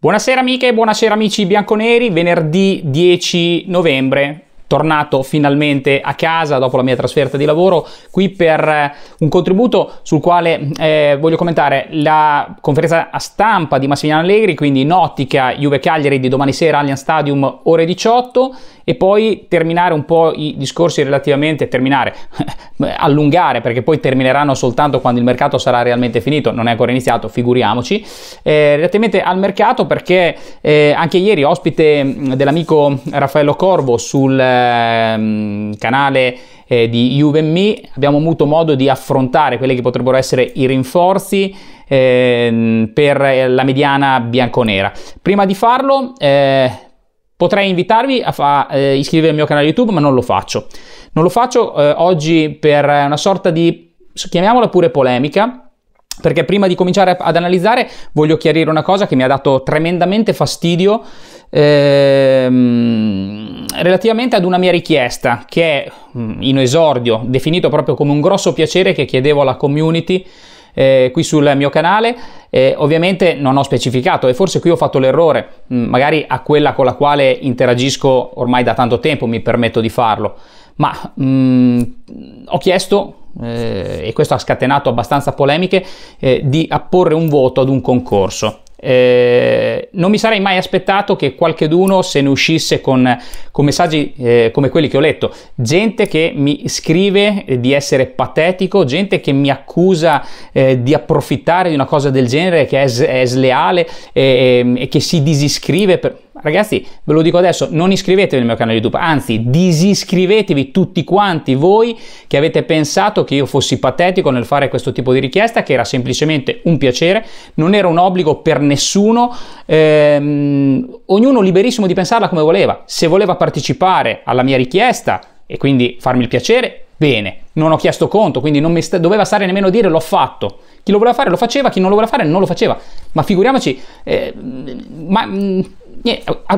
Buonasera amiche, buonasera amici bianconeri, venerdì 10 novembre, tornato finalmente a casa dopo la mia trasferta di lavoro, qui per eh, un contributo sul quale eh, voglio commentare la conferenza a stampa di Massimiliano Allegri, quindi in ottica Juve Cagliari di domani sera Allianz Stadium ore 18 e poi terminare un po' i discorsi relativamente, terminare, allungare, perché poi termineranno soltanto quando il mercato sarà realmente finito, non è ancora iniziato, figuriamoci, eh, relativamente al mercato perché eh, anche ieri ospite dell'amico Raffaello Corvo sul eh, canale eh, di Juve Me, abbiamo avuto modo di affrontare quelli che potrebbero essere i rinforzi ehm, eh, per la mediana bianconera. Prima di farlo eh, Potrei invitarvi a fa, eh, iscrivervi al mio canale YouTube, ma non lo faccio. Non lo faccio eh, oggi per una sorta di, chiamiamola pure polemica, perché prima di cominciare ad analizzare voglio chiarire una cosa che mi ha dato tremendamente fastidio ehm, relativamente ad una mia richiesta che mm, in esordio definito proprio come un grosso piacere che chiedevo alla community eh, qui sul mio canale. Eh, ovviamente non ho specificato e forse qui ho fatto l'errore, mm, magari a quella con la quale interagisco ormai da tanto tempo, mi permetto di farlo, ma mh, mm, ho chiesto, eh, e questo ha scatenato abbastanza polemiche, eh, di apporre un voto ad un concorso. Eh, non mi sarei mai aspettato che qualcheduno se ne uscisse con, con messaggi eh, come quelli che ho letto. Gente che mi scrive eh, di essere patetico, gente che mi accusa eh, di approfittare di una cosa del genere che è, è sleale eh, ehm, e che si disiscrive. Per Ragazzi, ve lo dico adesso, non iscrivetevi al mio canale YouTube, anzi disiscrivetevi tutti quanti voi che avete pensato che io fossi patetico nel fare questo tipo di richiesta, che era semplicemente un piacere, non era un obbligo per nessuno, ehm, ognuno liberissimo di pensarla come voleva. Se voleva partecipare alla mia richiesta e quindi farmi il piacere, bene, non ho chiesto conto, quindi non mi sta- doveva stare nemmeno a dire l'ho fatto. Chi lo voleva fare lo faceva, chi non lo voleva fare non lo faceva. Ma figuriamoci, eh, ma... Mh, mm,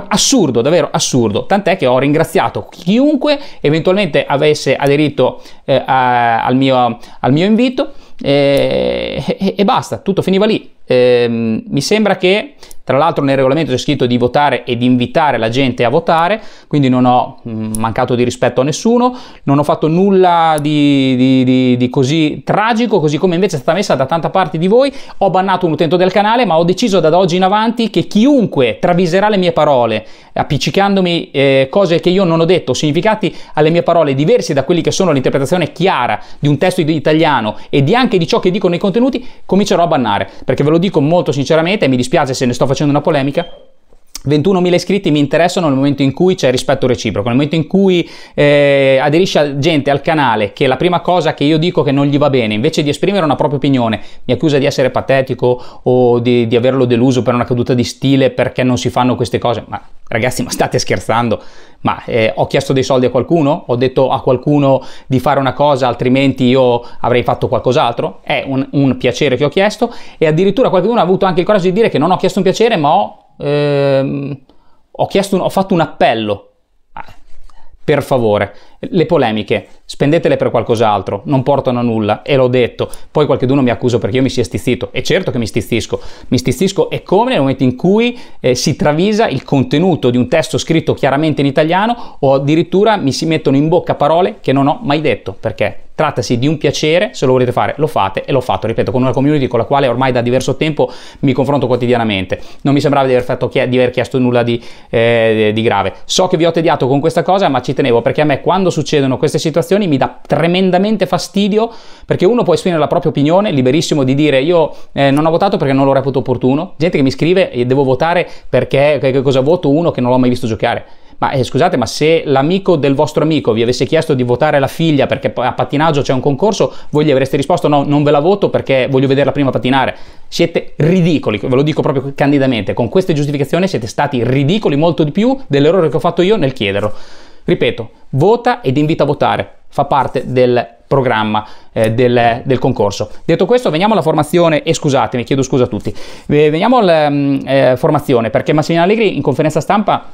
assurdo, davvero assurdo, tant'è che ho ringraziato chiunque eventualmente avesse aderito eh, a, al, mio, al, mio, invito e, eh, e, e, basta, tutto finiva lì. Eh, mi sembra che tra l'altro nel regolamento c'è scritto di votare e di invitare la gente a votare, quindi non ho mm, mancato di rispetto a nessuno, non ho fatto nulla di, di, di, di così tragico, così come invece è stata messa da tanta parte di voi. Ho bannato un utente del canale, ma ho deciso da oggi in avanti che chiunque traviserà le mie parole, appiccicandomi eh, cose che io non ho detto, significati alle mie parole diversi da quelli che sono l'interpretazione chiara di un testo italiano e di anche di ciò che dicono i contenuti, comincerò a bannare. Perché ve lo dico molto sinceramente, mi dispiace se ne sto facendo facendo una polemica, 21.000 iscritti mi interessano nel momento in cui c'è rispetto reciproco, nel momento in cui eh, aderisce gente al canale che la prima cosa che io dico che non gli va bene, invece di esprimere una propria opinione, mi accusa di essere patetico o di, di averlo deluso per una caduta di stile perché non si fanno queste cose, ma ragazzi ma state scherzando, ma eh, ho chiesto dei soldi a qualcuno? Ho detto a qualcuno di fare una cosa altrimenti io avrei fatto qualcos'altro? È un, un piacere che ho chiesto e addirittura qualcuno ha avuto anche il coraggio di dire che non ho chiesto un piacere ma ho, ehm, ho, un, ho fatto un appello per favore. Le polemiche, spendetele per qualcos'altro, non portano a nulla, e l'ho detto. Poi qualcuno mi accusa perché io mi sia stizzito, e certo che mi stizzisco. Mi stizzisco e come nel momento in cui eh, si travisa il contenuto di un testo scritto chiaramente in italiano o addirittura mi si mettono in bocca parole che non ho mai detto, perché Trattasi di un piacere, se lo volete fare lo fate e l'ho fatto, ripeto, con una community con la quale ormai da diverso tempo mi confronto quotidianamente. Non mi sembrava di aver, fatto, di aver chiesto nulla di, eh, di grave. So che vi ho tediato con questa cosa, ma ci tenevo perché a me quando succedono queste situazioni mi dà tremendamente fastidio perché uno può esprimere la propria opinione, liberissimo di dire io eh, non ho votato perché non l'ho reputo opportuno. Gente che mi scrive e devo votare perché cosa voto uno che non l'ho mai visto giocare. Ma eh, scusate, ma se l'amico del vostro amico vi avesse chiesto di votare la figlia perché a pattinaggio c'è un concorso, voi gli avreste risposto no, non ve la voto perché voglio vederla prima patinare. Siete ridicoli, ve lo dico proprio candidamente, con queste giustificazioni siete stati ridicoli molto di più dell'errore che ho fatto io nel chiederlo. Ripeto, vota ed invita a votare, fa parte del programma eh, del, del, concorso. Detto questo, veniamo alla formazione e scusatemi, chiedo scusa a tutti. Veniamo alla mm, eh, formazione perché Massimiliano Allegri in conferenza stampa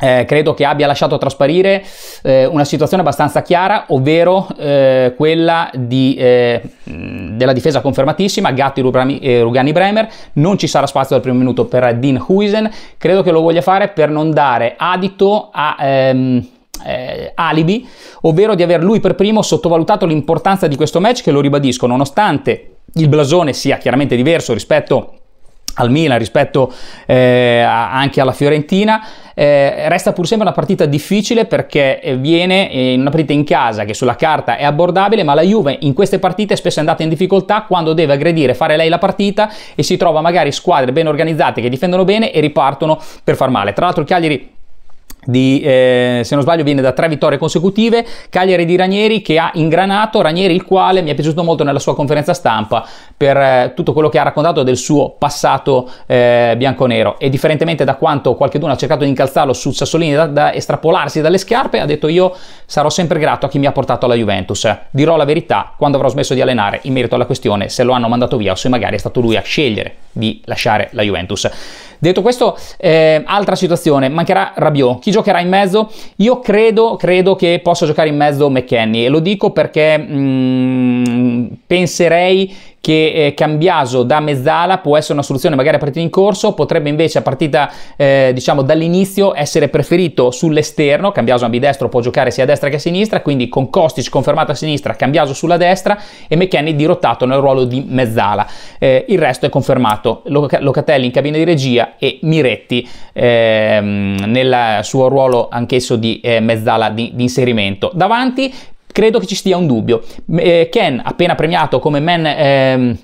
eh, credo che abbia lasciato trasparire eh, una situazione abbastanza chiara, ovvero eh, quella di, eh, della difesa confermatissima, Gatti, Rubrami, eh, Rugani, Bremer, non ci sarà spazio dal primo minuto per Dean Huisen, credo che lo voglia fare per non dare adito a... Ehm, eh, alibi, ovvero di aver lui per primo sottovalutato l'importanza di questo match che lo ribadisco, nonostante il blasone sia chiaramente diverso rispetto a al Milan rispetto eh, anche alla Fiorentina. Eh, resta pur sempre una partita difficile perché eh, viene eh, una partita in casa che sulla carta è abbordabile, ma la Juve in queste partite è spesso andata in difficoltà quando deve aggredire, fare lei la partita e si trova magari squadre ben organizzate che difendono bene e ripartono per far male. Tra l'altro Cagliari di, eh, se non sbaglio viene da tre vittorie consecutive, Cagliari di Ranieri che ha ingranato, Ranieri il quale mi è piaciuto molto nella sua conferenza stampa per eh, tutto quello che ha raccontato del suo passato eh, bianconero e differentemente da quanto qualcuno ha cercato di incalzarlo su Sassolini da, da, estrapolarsi dalle scarpe, ha detto io sarò sempre grato a chi mi ha portato alla Juventus, dirò la verità quando avrò smesso di allenare in merito alla questione se lo hanno mandato via o se magari è stato lui a scegliere di lasciare la Juventus. Detto questo, eh, altra situazione, mancherà Rabiot. Chi giocherà in mezzo? Io credo, credo che possa giocare in mezzo McKenny e lo dico perché mh, mm, penserei che eh, Cambiaso da mezzala può essere una soluzione magari a partita in corso, potrebbe invece a partita eh, diciamo dall'inizio essere preferito sull'esterno, Cambiaso ambidestro può giocare sia a destra che a sinistra, quindi con Kostic confermato a sinistra, Cambiaso sulla destra e McKenny dirottato nel ruolo di mezzala. Eh, il resto è confermato, Loc- Locatelli in cabina di regia e Miretti ehm, nel suo ruolo anch'esso di eh, mezzala di, di inserimento. Davanti credo che ci stia un dubbio. Eh, Ken, appena premiato come man... Ehm,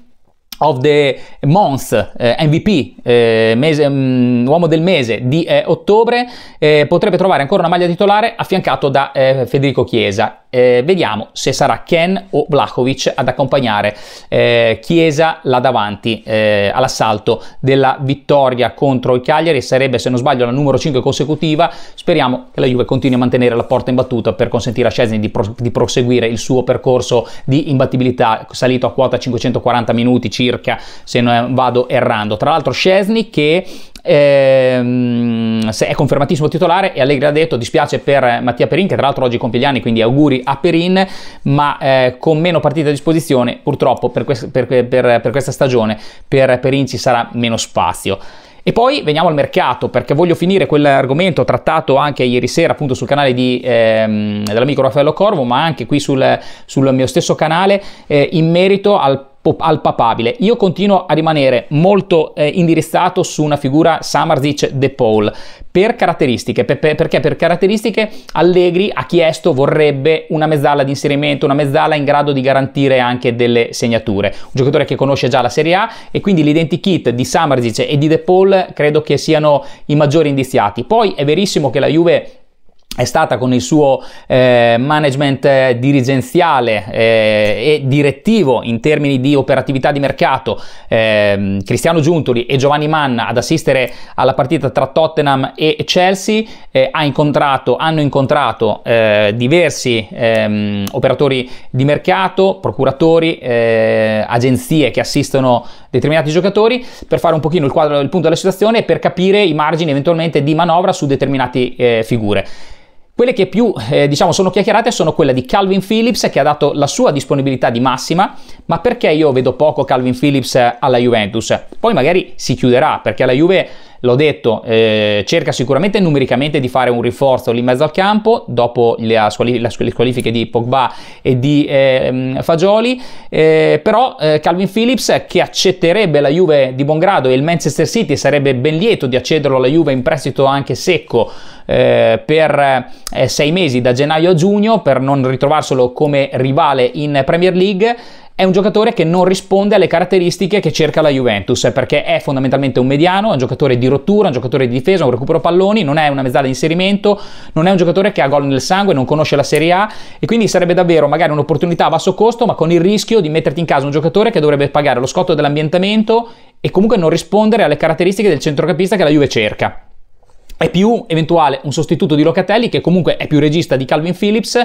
of the Month, eh, MVP, eh, mese, um, uomo del mese di eh, ottobre, eh, potrebbe trovare ancora una maglia titolare affiancato da eh, Federico Chiesa eh, vediamo se sarà Ken o Vlahovic ad accompagnare eh, Chiesa là davanti eh, all'assalto della vittoria contro il Cagliari. Sarebbe, se non sbaglio, la numero 5 consecutiva. Speriamo che la Juve continui a mantenere la porta imbattuta per consentire a Scesni di, pro- di proseguire il suo percorso di imbattibilità salito a quota 540 minuti circa, se non vado errando. Tra l'altro Scesni che ehm, se è confermatissimo titolare e Allegri ha detto dispiace per Mattia Perin che tra l'altro oggi compie gli anni quindi auguri a Perin ma eh, con meno partite a disposizione purtroppo per, quest- per, per, per questa stagione per Perin ci sarà meno spazio. E poi veniamo al mercato, perché voglio finire quell'argomento trattato anche ieri sera appunto sul canale di, ehm, dell'amico Raffaello Corvo, ma anche qui sul, sul mio stesso canale, eh, in merito al al papabile. Io continuo a rimanere molto eh, indirizzato su una figura Samarzic De Paul per caratteristiche, per, per, perché per caratteristiche Allegri ha chiesto, vorrebbe una mezzala di inserimento, una mezzala in grado di garantire anche delle segnature. Un giocatore che conosce già la Serie A e quindi l'identikit di Samarzic e di De Paul credo che siano i maggiori indiziati. Poi è verissimo che la Juve è stata con il suo eh, management dirigenziale eh, e direttivo in termini di operatività di mercato eh, Cristiano Giuntoli e Giovanni Manna ad assistere alla partita tra Tottenham e Chelsea eh, ha incontrato, hanno incontrato eh, diversi ehm, operatori di mercato, procuratori, eh, agenzie che assistono determinati giocatori per fare un pochino il quadro del punto della situazione e per capire i margini eventualmente di manovra su determinate figure. Quelle che più eh, diciamo sono chiacchierate sono quella di Calvin Phillips che ha dato la sua disponibilità di massima, ma perché io vedo poco Calvin Phillips alla Juventus? Poi magari si chiuderà perché la Juve l'ho detto, eh, cerca sicuramente numericamente di fare un rinforzo lì in mezzo al campo, dopo le, le squalifiche di Pogba e di eh, Fagioli, eh, però eh, Calvin Phillips che accetterebbe la Juve di buon grado e il Manchester City sarebbe ben lieto di accederlo alla Juve in prestito anche secco eh, per eh, sei mesi da gennaio a giugno per non ritrovarselo come rivale in Premier League è un giocatore che non risponde alle caratteristiche che cerca la Juventus, eh, perché è fondamentalmente un mediano, è un giocatore di rottura, è un giocatore di difesa, un recupero palloni, non è una mezzala di inserimento, non è un giocatore che ha gol nel sangue, non conosce la Serie A e quindi sarebbe davvero magari un'opportunità a basso costo, ma con il rischio di metterti in casa un giocatore che dovrebbe pagare lo scotto dell'ambientamento e comunque non rispondere alle caratteristiche del centrocampista che la Juve cerca è più eventuale un sostituto di Locatelli che comunque è più regista di Calvin Phillips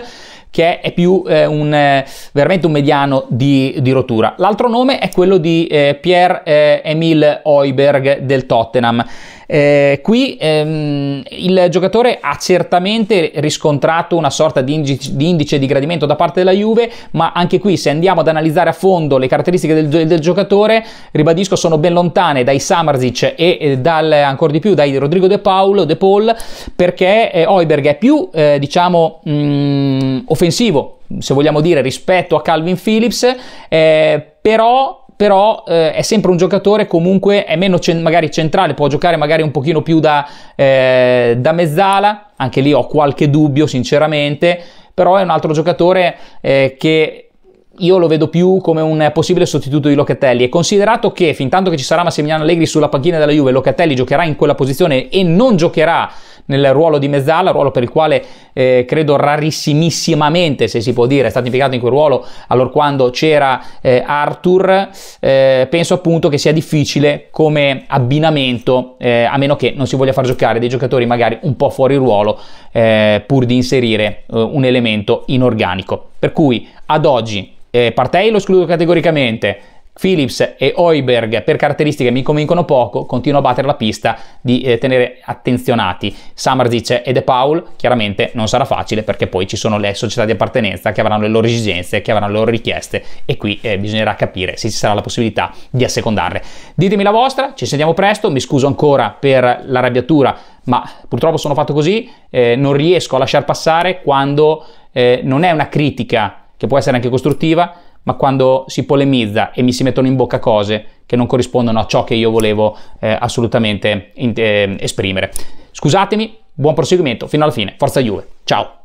che è più eh, un, eh, veramente un mediano di, di rottura. L'altro nome è quello di eh, Pierre-Emile eh, Heuberg del Tottenham. Eh, qui ehm, il giocatore ha certamente riscontrato una sorta di indice, di indice, di gradimento da parte della Juve, ma anche qui se andiamo ad analizzare a fondo le caratteristiche del, del giocatore, ribadisco, sono ben lontane dai Samarzic e eh, dal, ancora di più dai Rodrigo De, Paolo, De Paul, perché eh, Oiberg è più, eh, diciamo, mh, mm, offensivo, se vogliamo dire, rispetto a Calvin Phillips, eh, però però eh, è sempre un giocatore comunque è meno cen- magari centrale, può giocare magari un pochino più da, eh, da, mezzala, anche lì ho qualche dubbio sinceramente, però è un altro giocatore eh, che io lo vedo più come un possibile sostituto di Locatelli e considerato che fin tanto che ci sarà Massimiliano Allegri sulla panchina della Juve, Locatelli giocherà in quella posizione e non giocherà nel ruolo di mezzala, ruolo per il quale eh, credo rarissimissimamente, se si può dire, è stato impiegato in quel ruolo allora quando c'era eh, Arthur, eh, penso appunto che sia difficile come abbinamento, eh, a meno che non si voglia far giocare dei giocatori magari un po' fuori ruolo, eh, pur di inserire eh, un elemento inorganico. Per cui ad oggi eh, Partei lo escludo categoricamente, Philips e Oiberg per caratteristiche mi convincono poco, continuo a battere la pista di eh, tenere attenzionati Samarzic e De Paul, chiaramente non sarà facile perché poi ci sono le società di appartenenza che avranno le loro esigenze, che avranno le loro richieste e qui eh, bisognerà capire se ci sarà la possibilità di assecondarle. Ditemi la vostra, ci sentiamo presto, mi scuso ancora per l'arrabbiatura ma purtroppo sono fatto così, eh, non riesco a lasciar passare quando eh, non è una critica che può essere anche costruttiva, ma quando si polemizza e mi si mettono in bocca cose che non corrispondono a ciò che io volevo eh, assolutamente in, eh, esprimere. Scusatemi, buon proseguimento fino alla fine. Forza Juve. Ciao.